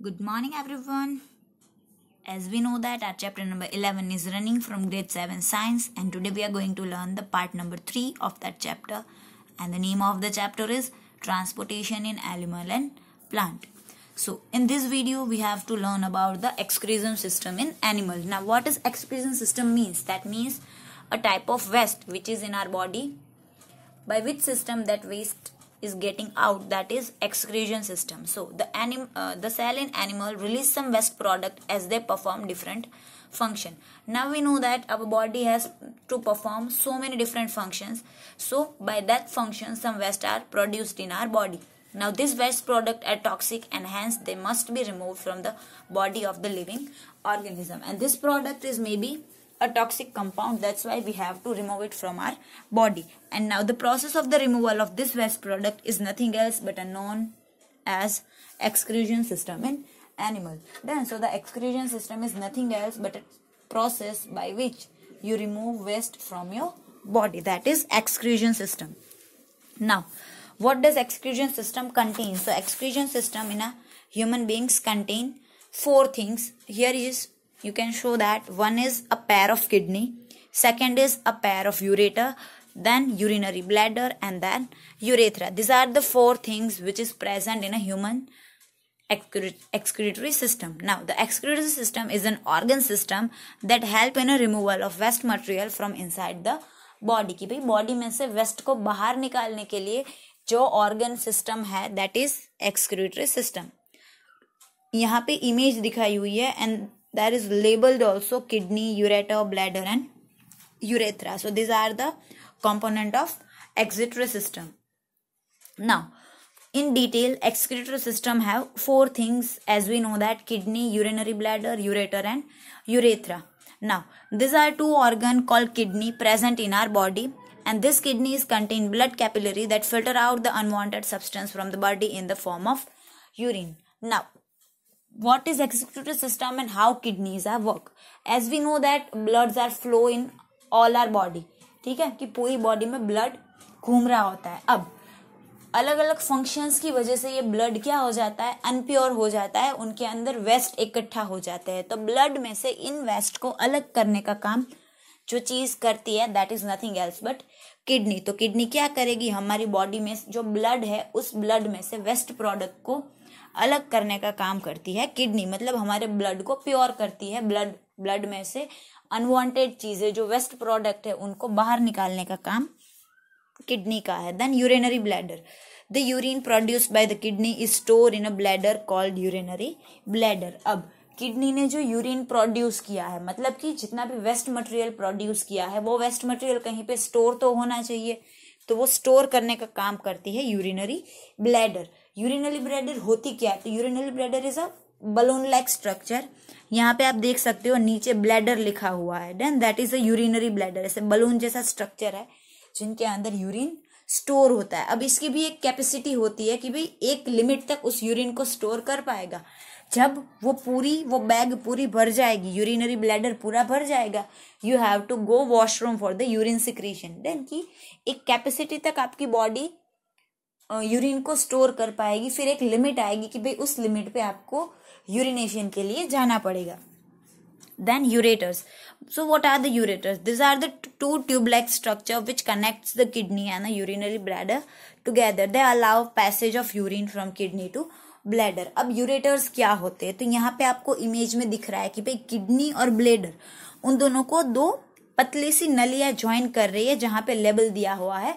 Good morning everyone. As we know that our chapter number 11 is running from grade 7 science and today we are going to learn the part number 3 of that chapter and the name of the chapter is transportation in animal and plant. So in this video we have to learn about the excretion system in animals. Now what is excretion system means? That means a type of waste which is in our body by which system that waste is getting out that is excretion system so the anim uh, the cell in animal release some waste product as they perform different function now we know that our body has to perform so many different functions so by that function some waste are produced in our body now this waste product are toxic and hence they must be removed from the body of the living organism and this product is maybe a toxic compound that's why we have to remove it from our body and now the process of the removal of this waste product is nothing else but a known as excretion system in animal then so the excretion system is nothing else but a process by which you remove waste from your body that is excretion system now what does excretion system contain so excretion system in a human beings contain four things here is you can show that one is a pair of kidney second is a pair of ureter then urinary bladder and then urethra these are the four things which is present in a human excretory system now the excretory system is an organ system that help in a removal of waste material from inside the body ki bhai body mein se waste ko bahar nikalne ke liye jo organ system hai that is excretory system यहाँ पे image दिखाई हुई है and that is labeled also kidney, ureter, bladder and urethra. So these are the component of excretory system. Now, in detail, excretory system have four things as we know that kidney, urinary bladder, ureter and urethra. Now, these are two organ called kidney present in our body and this kidneys contain blood capillary that filter out the unwanted substance from the body in the form of urine. Now, what is executory system and how kidneys are work as we know that bloods are flow in all our body ठीक है कि पूरी body में blood घूम रहा होता है अब अलग अलग फंक्शंस की वजह से ये ब्लड क्या हो जाता है अनप्योर हो जाता है उनके अंदर वेस्ट इकट्ठा हो जाते हैं तो ब्लड में से इन वेस्ट को अलग करने का काम जो चीज करती है that is nothing else but kidney तो किडनी क्या करेगी हमारी बॉडी में जो ब्लड है उस ब्लड में से वेस्ट प्रोडक्ट को अलग करने का काम करती है किडनी मतलब हमारे ब्लड को प्योर करती है ब्लड ब्लड में से अनवांटेड चीज़ें जो वेस्ट प्रोडक्ट है उनको बाहर निकालने का काम किडनी का है then urinary bladder the urine produce by the kidney is store in a bladder called urinary bladder अब किडनी ने जो यूरिन प्रोड्यूस किया है मतलब कि जितना भी वेस्ट मटेरियल प्रोड्यूस किया है वो वेस्ट मटेरियल कहीं पे स्टोर तो होना चाहिए तो वो स्टोर करने का काम करती है यूरिनरी ब्लैडर यूरिनरी ब्लैडर होती क्या है तो urinary bladder is a balloon like structure यहाँ पे आप देख सकते हो नीचे ब्लैडर लिखा हुआ है then that is a urinary bladder ऐसे बलून जैसा स्ट्रक्चर है जिनके अंदर यूरिन स्टोर होता है अब इसकी भी एक कैपेसिटी होती है कि भाई एक लिमिट तक उस यूरिन को स्टोर कर पाएगा जब वो पूरी वो बैग पूरी भर जाएगी यूरिनरी ब्लैडर पूरा भर जाएगा you have to go washroom for the urine secretion then की एक कैपेसिटी तक आपकी बॉडी यूरिन को स्टोर कर पाएगी फिर एक लिमिट आएगी कि भाई उस लिमिट पे आपको यूरिनेशन के लिए जाना पड़ेगा then ureters so what are the ureters these are the two tubelike structure which connect the kidney and urinary bladder together they allow passage of urine from kidney to bladder अब ureters क्या होते हैं तो यहाँ पे आपको image में दिख रहा है कि भाई किडनी और ब्लेडर उन दोनों को दो पतली सी नलियां ज्वाइन कर रही है जहां पे लेबल दिया हुआ है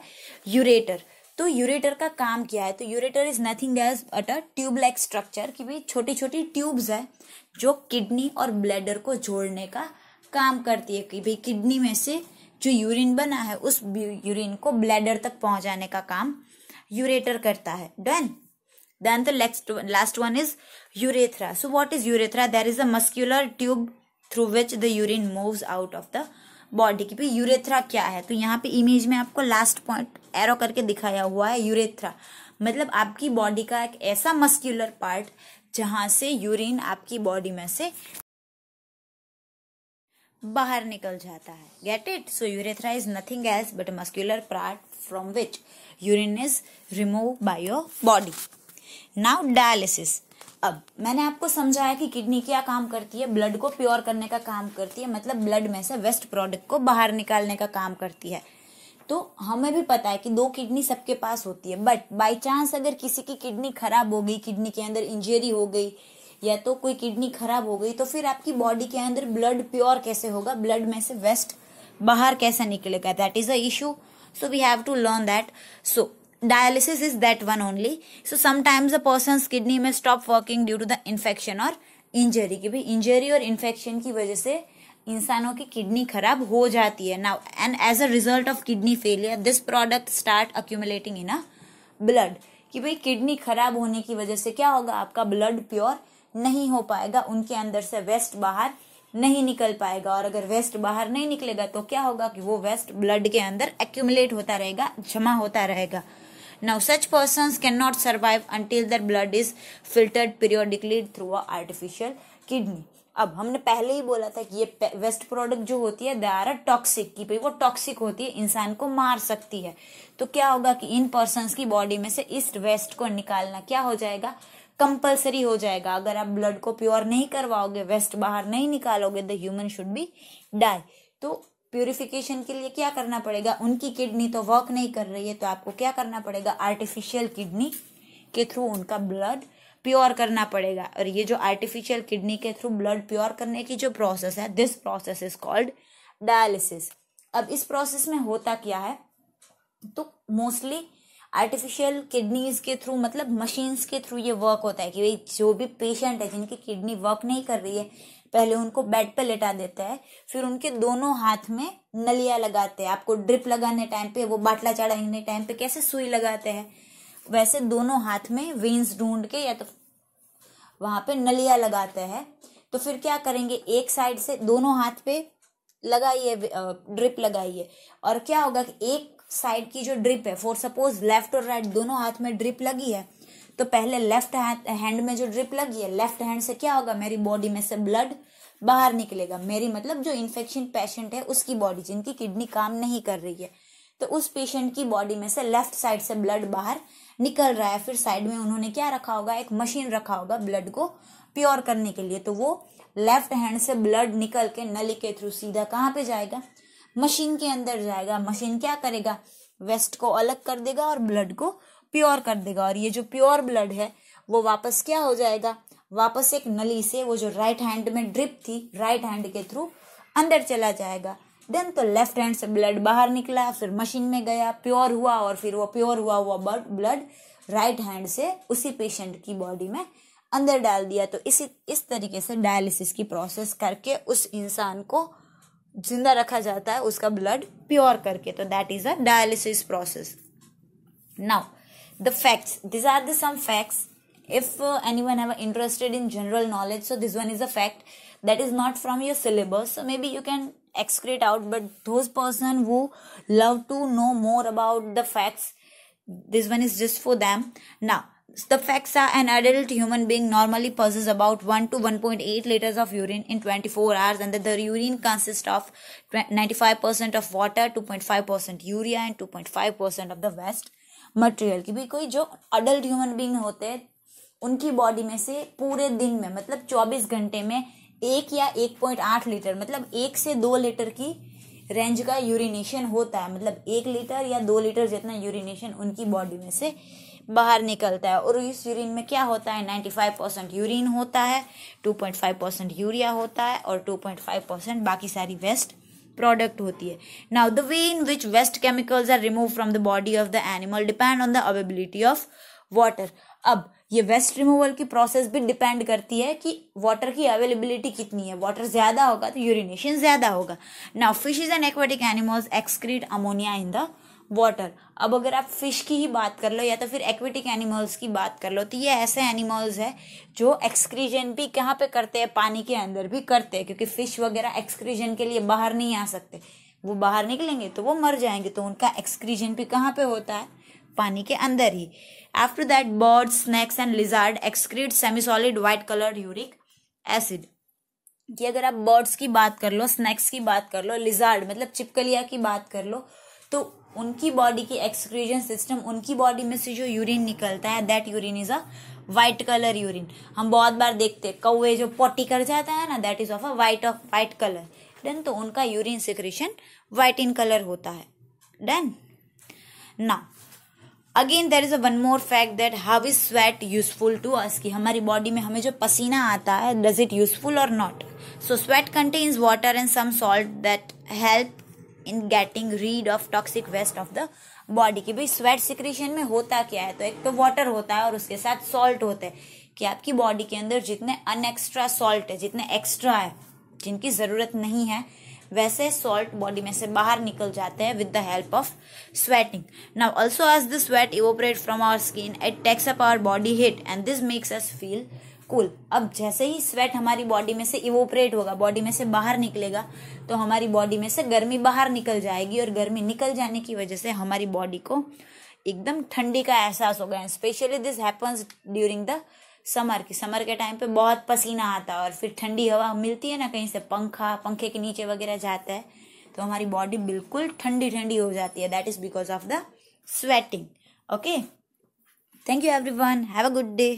यूरेटर तो यूरेटर का काम क्या है तो ureter is nothing as at a tube like structure की भाई छोटी छोटी ट्यूब्स है जो किडनी और ब्लैडर को जोड़ने का काम करती है कि भाई किडनी में से जो यूरिन बना है उस यूरिन को ब्लैडर तक पहुंचाने का काम यूरेटर करता है done then the next last one is urethra so what is urethra there is a muscular tube through which the urine moves out of the body की भी तो यूरेथ्रा क्या है तो यहाँ पे इमेज में आपको लास्ट पॉइंट एरो करके दिखाया हुआ है यूरेथ्रा मतलब आपकी बॉडी का एक ऐसा मस्क्यूलर पार्ट जहां से यूरिन आपकी बॉडी में से बाहर निकल जाता है get it so urethra is nothing else but muscular part from which urine is remove by your body now dialysis अब मैंने आपको समझाया कि किडनी क्या काम करती है ब्लड को प्योर करने का काम करती है मतलब ब्लड में से वेस्ट प्रोडक्ट को बाहर निकालने का काम करती है तो हमें भी पता है कि दो किडनी सबके पास होती है बट बाई चांस अगर किसी की किडनी खराब हो गई किडनी के अंदर इंजरी हो गई या तो कोई किडनी खराब हो गई तो फिर आपकी बॉडी के अंदर ब्लड प्योर कैसे होगा ब्लड में से वेस्ट बाहर कैसे निकलेगा that is a issue so we have to learn that so dialysis is that one only so sometimes a person's kidney may stop working due to the infection or injury कि भाई injury और infection की वजह से इंसानों की kidney खराब हो जाती है now and as a result of kidney failure this product start accumulating in a blood कि भाई किडनी खराब होने की वजह से क्या होगा आपका ब्लड प्योर नहीं हो पाएगा उनके अंदर से वेस्ट बाहर नहीं निकल पाएगा और अगर वेस्ट बाहर नहीं निकलेगा तो क्या होगा कि वो वेस्ट ब्लड के अंदर एक्यूमुलेट होता रहेगा जमा होता रहेगा Now, such persons cannot survive until their blood is filtered periodically through a artificial kidney. अब हमने पहले ही बोला था कि ये वेस्ट प्रोडक्ट जो होती है दे आर अ टॉक्सिक की भाई वो टॉक्सिक होती है इंसान को मार सकती है तो क्या होगा कि इन पर्सन की बॉडी में से इस वेस्ट को निकालना क्या हो जाएगा कंपलसरी हो जाएगा अगर आप ब्लड को प्योर नहीं करवाओगे वेस्ट बाहर नहीं निकालोगे the human should be die तो प्योरिफिकेशन के लिए क्या करना पड़ेगा उनकी किडनी तो वर्क नहीं कर रही है तो आपको क्या करना पड़ेगा आर्टिफिशियल किडनी के थ्रू उनका ब्लड प्योर करना पड़ेगा और ये जो आर्टिफिशियल किडनी के थ्रू ब्लड प्योर करने की जो प्रोसेस है this process is called dialysis अब इस प्रोसेस में होता क्या है तो मोस्टली आर्टिफिशियल किडनीज के थ्रू मतलब मशीन्स के थ्रू ये वर्क होता है कि भाई जो भी पेशेंट है जिनकी किडनी वर्क नहीं कर रही है पहले उनको बेड पे लेटा देता है फिर उनके दोनों हाथ में नलिया लगाते हैं आपको ड्रिप लगाने टाइम पे वो बाटला चढ़ाने टाइम पे कैसे सुई लगाते हैं वैसे दोनों हाथ में वेन्स ढूंढ के या तो वहां पे नलिया लगाते हैं तो फिर क्या करेंगे एक साइड से दोनों हाथ पे लगाइए ड्रिप लगाइए और क्या होगा कि एक साइड की जो ड्रिप है फॉर सपोज लेफ्ट और राइट दोनों हाथ में ड्रिप लगी है तो पहले लेफ्ट हैंड में जो ड्रिप लगी है लेफ्ट हैंड से क्या होगा मेरी बॉडी में से ब्लड बाहर निकलेगा मेरी मतलब जो इन्फेक्शन पेशेंट है उसकी बॉडी जिनकी किडनी काम नहीं कर रही है तो उस पेशेंट की बॉडी में से लेफ्ट साइड से ब्लड बाहर निकल रहा है फिर साइड में उन्होंने क्या रखा होगा एक मशीन रखा होगा ब्लड को प्योर करने के लिए तो वो लेफ्ट हैंड से ब्लड निकल के नली के थ्रू सीधा कहाँ पे जाएगा मशीन के अंदर जाएगा मशीन क्या करेगा वेस्ट को अलग कर देगा और ब्लड को प्योर कर देगा और ये जो प्योर ब्लड है वो वापस क्या हो जाएगा वापस एक नली से वो जो राइट हैंड में ड्रिप थी राइट हैंड के थ्रू अंदर चला जाएगा देन तो लेफ्ट हैंड से ब्लड बाहर निकला फिर मशीन में गया प्योर हुआ और फिर वो प्योर हुआ हुआ ब्लड राइट हैंड से उसी पेशेंट की बॉडी में अंदर डाल दिया तो इसी इस तरीके से डायलिसिस की प्रोसेस करके उस इंसान को जिंदा रखा जाता है उसका ब्लड प्योर करके तो that is a dialysis process now the facts these are the some facts if uh, anyone ever interested in general knowledge so this one is a fact that is not from your syllabus so maybe you can excrete out but those person who love to know more about the facts this one is just for them now the facts are an adult human being normally possesses about 1 to 1.8 liters of urine in 24 hours and that the urine consists of 95% of water 2.5% urea and 2.5% of the waste material की भी कोई जो adult human being होते हैं उनकी body में से पूरे दिन में मतलब 24 घंटे में एक या एक पॉइंट आठ लीटर मतलब एक से दो लीटर की रेंज का यूरिनेशन होता है मतलब एक लीटर या दो लीटर जितना यूरिनेशन उनकी बॉडी में से बाहर निकलता है और इस यूरिन में क्या होता है 95 परसेंट यूरिन होता है 2.5 परसेंट यूरिया होता है और 2.5 परसेंट बाकी सारी वेस्ट प्रोडक्ट होती है now the way in which waste chemicals are remove from the body of the animal depend on the availability of water अब ये वेस्ट रिमूवल की प्रोसेस भी डिपेंड करती है कि वाटर की अवेलेबिलिटी कितनी है वाटर ज़्यादा होगा तो यूरिनेशन ज़्यादा होगा now fishes and aquatic animals excrete ammonia in the water अब अगर आप फिश की ही बात कर लो या तो फिर एक्विटिक एनिमल्स की बात कर लो तो ये ऐसे एनिमल्स है जो एक्सक्रीजन भी कहाँ पे करते हैं पानी के अंदर भी करते हैं क्योंकि फिश वगैरह एक्सक्रीजन के लिए बाहर नहीं आ सकते वो बाहर निकलेंगे तो वो मर जाएंगे तो उनका एक्सक्रीजन भी कहाँ पे होता है पानी के अंदर ही after that bird snakes and lizard excrete semi solid white colour uric acid कि अगर आप बर्ड्स की बात कर लो स्नैक्स की बात कर लो लिजार्ड मतलब चिपकलिया की बात कर लो तो उनकी बॉडी की एक्सक्रीजन सिस्टम उनकी बॉडी में से जो यूरिन निकलता है that urine is a white colour urine हम बहुत बार देखते हैं कौए जो पोटी कर जाता है ना that is of a white off white colour done तो उनका urine secretion white in colour होता है डन ना again there is a one more fact that how is sweat useful to us की हमारी बॉडी में हमें जो पसीना आता है डज इट यूजफुल और not so sweat contains water and some salt that help in getting rid of toxic waste of the body की भाई स्वेट सिक्रीशन में होता क्या है तो एक तो वाटर होता है और उसके साथ सॉल्ट होते हैं कि आपकी बॉडी के अंदर जितने अनएक्स्ट्रा सॉल्ट है जितने एक्स्ट्रा है जिनकी ज़रूरत नहीं है वैसे सॉल्ट बॉडी में से बाहर निकल जाते हैं with the help of sweating now also as the sweat evaporate from our skin it takes up our body heat and this makes us feel cool अब जैसे ही स्वेट हमारी बॉडी में से इवोपरेट होगा बॉडी में से बाहर निकलेगा तो हमारी बॉडी में से गर्मी बाहर निकल जाएगी और गर्मी निकल जाने की वजह से हमारी बॉडी को एकदम ठंडी का एहसास होगा specially this happens during the summer की समर के टाइम पे बहुत पसीना आता है और फिर ठंडी हवा मिलती है ना कहीं से पंखा पंखे के नीचे वगैरह जाता है तो हमारी बॉडी बिल्कुल ठंडी ठंडी हो जाती है that is because of the sweating okay thank you everyone have a good day